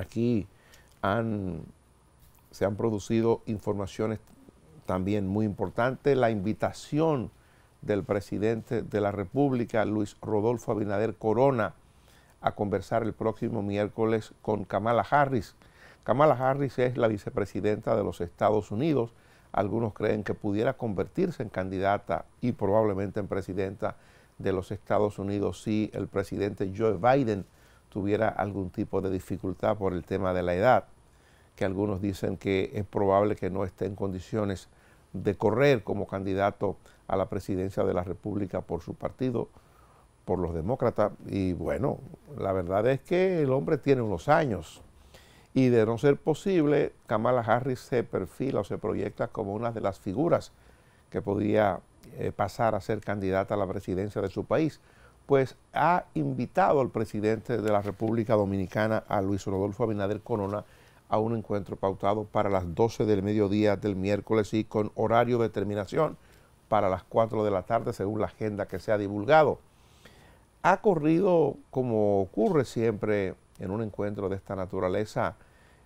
Aquí se han producido informaciones también muy importantes. La invitación del presidente de la República, Luis Rodolfo Abinader Corona, a conversar el próximo miércoles con Kamala Harris. Kamala Harris es la vicepresidenta de los Estados Unidos. Algunos creen que pudiera convertirse en candidata y probablemente en presidenta de los Estados Unidos si el presidente Joe Biden tuviera algún tipo de dificultad por el tema de la edad, que algunos dicen que es probable que no esté en condiciones de correr como candidato a la presidencia de la República por su partido, por los demócratas. Y bueno, la verdad es que el hombre tiene unos años. Y de no ser posible, Kamala Harris se perfila o se proyecta como una de las figuras que podría eh, pasar a ser candidata a la presidencia de su país pues ha invitado al presidente de la República Dominicana, a Luis Rodolfo Abinader Corona, a un encuentro pautado para las 12 del mediodía del miércoles y con horario de terminación para las 4 de la tarde, según la agenda que se ha divulgado. Ha corrido, como ocurre siempre en un encuentro de esta naturaleza,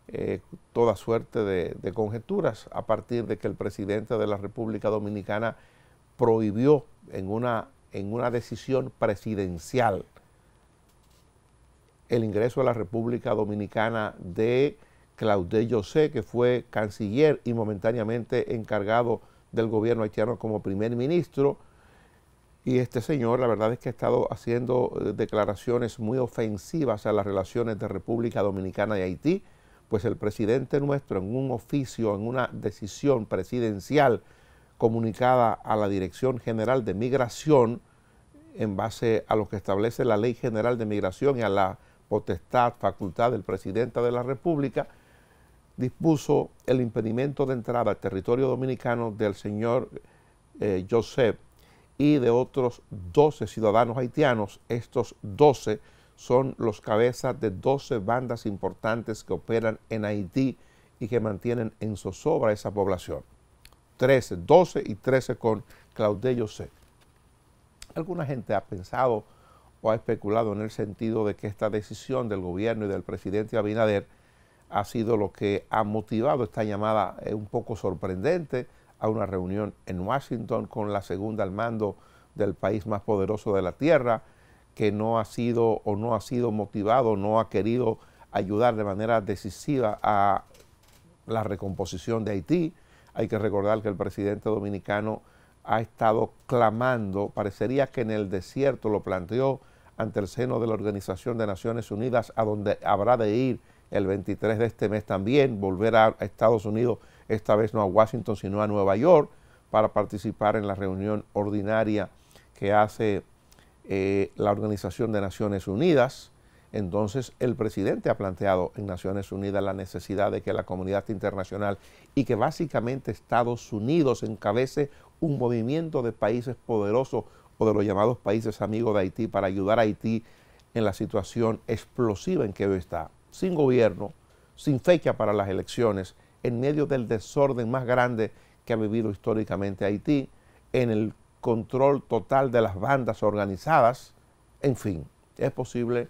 eh, toda suerte de, de conjeturas a partir de que el presidente de la República Dominicana prohibió en una en una decisión presidencial el ingreso a la República Dominicana de Claudel José, que fue canciller y momentáneamente encargado del gobierno haitiano como primer ministro. Y este señor, la verdad es que ha estado haciendo eh, declaraciones muy ofensivas a las relaciones de República Dominicana y Haití, pues el presidente nuestro en un oficio, en una decisión presidencial, comunicada a la Dirección General de Migración en base a lo que establece la Ley General de Migración y a la potestad, facultad del presidente de la República, dispuso el impedimento de entrada al territorio dominicano del señor eh, Josep Joseph y de otros 12 ciudadanos haitianos. Estos 12 son los cabezas de 12 bandas importantes que operan en Haití y que mantienen en zozobra esa población. 13, 12 y 13 con Claudel C. Alguna gente ha pensado o ha especulado en el sentido de que esta decisión del gobierno y del presidente Abinader ha sido lo que ha motivado esta llamada eh, un poco sorprendente a una reunión en Washington con la segunda al mando del país más poderoso de la tierra, que no ha sido o no ha sido motivado, no ha querido ayudar de manera decisiva a la recomposición de Haití, hay que recordar que el presidente dominicano ha estado clamando, parecería que en el desierto lo planteó ante el seno de la Organización de Naciones Unidas, a donde habrá de ir el 23 de este mes también, volver a Estados Unidos, esta vez no a Washington, sino a Nueva York, para participar en la reunión ordinaria que hace eh, la Organización de Naciones Unidas. Entonces, el presidente ha planteado en Naciones Unidas la necesidad de que la comunidad internacional y que básicamente Estados Unidos encabece un movimiento de países poderosos o de los llamados países amigos de Haití para ayudar a Haití en la situación explosiva en que hoy está, sin gobierno, sin fecha para las elecciones, en medio del desorden más grande que ha vivido históricamente Haití, en el control total de las bandas organizadas, en fin, es posible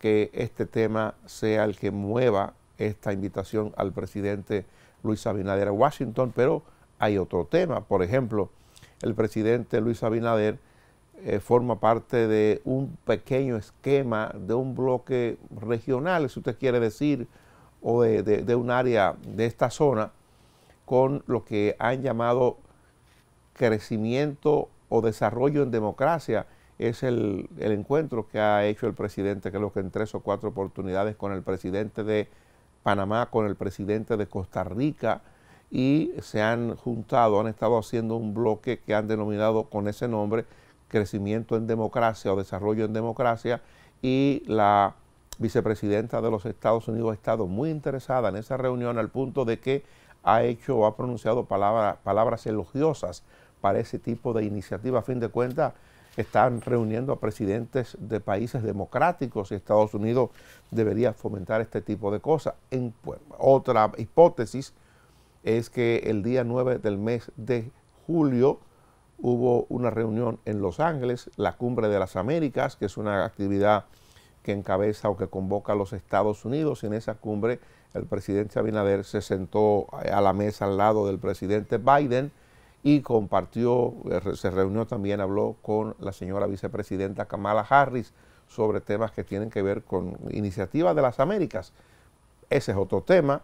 que este tema sea el que mueva esta invitación al presidente Luis Abinader a Washington, pero hay otro tema. Por ejemplo, el presidente Luis Abinader eh, forma parte de un pequeño esquema, de un bloque regional, si usted quiere decir, o de un área de esta zona, con lo que han llamado crecimiento o desarrollo en democracia es el, encuentro que ha hecho el presidente, creo que en tres o cuatro oportunidades, con el presidente de Panamá, con el presidente de Costa Rica, y se han juntado, han estado haciendo un bloque que han denominado con ese nombre Crecimiento en Democracia o Desarrollo en Democracia, y la vicepresidenta de los Estados Unidos ha estado muy interesada en esa reunión al punto de que ha hecho o ha pronunciado palabras elogiosas para ese tipo de iniciativa. A fin de cuentas, están reuniendo a presidentes de países democráticos y Estados Unidos debería fomentar este tipo de cosas. otra hipótesis es que el día 9 del mes de julio hubo una reunión en Los Ángeles, la Cumbre de las Américas, que es una actividad que encabeza o que convoca a los Estados Unidos. En esa cumbre el presidente Abinader se sentó a la mesa al lado del presidente Biden y compartió, eh, se reunió también, habló con la señora vicepresidenta Kamala Harris sobre temas que tienen que ver con iniciativas de las Américas. Ese es otro tema.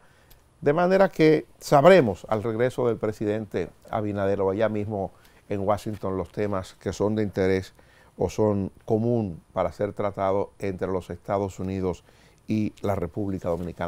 De manera que sabremos al regreso del presidente Abinadero allá mismo en Washington los temas que son de interés o son común para ser tratados entre los Estados Unidos y la República Dominicana.